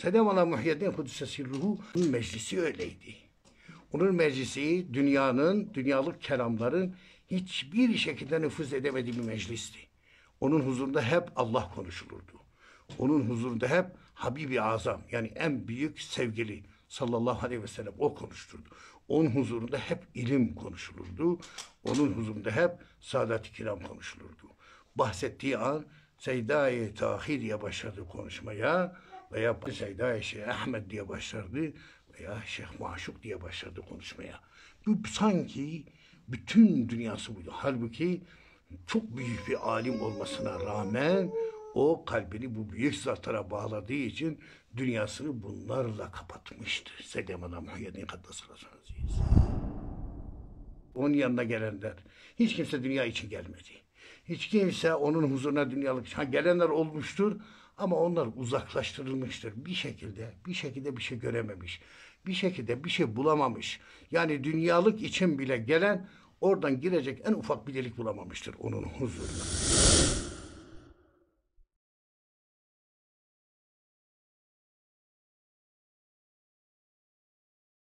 Sedem ala Muhyiddin Kudüs'e sirruhu meclisi öyleydi. Onun meclisi dünyanın, dünyalık kelamların hiçbir şekilde nüfuz edemediği bir meclisti. Onun huzurunda hep Allah konuşulurdu. Onun huzurunda hep Habibi Azam yani en büyük sevgili sallallahu aleyhi ve sellem o konuşturdu. Onun huzurunda hep ilim konuşulurdu. Onun huzurunda hep saadat-i kiram konuşulurdu. Bahsettiği an Seyda-i Tahiriye başladı konuşmaya veya Seyda Şeyh Ahmet diye başlardı veya Şeyh Maşuk diye başlardı konuşmaya. Bu sanki bütün dünyası buydu. Halbuki çok büyük bir alim olmasına rağmen o kalbini bu büyük zatlara bağladığı için dünyasını bunlarla kapatmıştı. Sedem Sedemana Muhyiddin Kaddasallahu Onun yanına gelenler, hiç kimse dünya için gelmedi. Hiç kimse onun huzuruna dünyalık ha, gelenler olmuştur ama onlar uzaklaştırılmıştır. Bir şekilde, bir şekilde bir şey görememiş. Bir şekilde bir şey bulamamış. Yani dünyalık için bile gelen oradan girecek en ufak bir delik bulamamıştır onun huzuruna.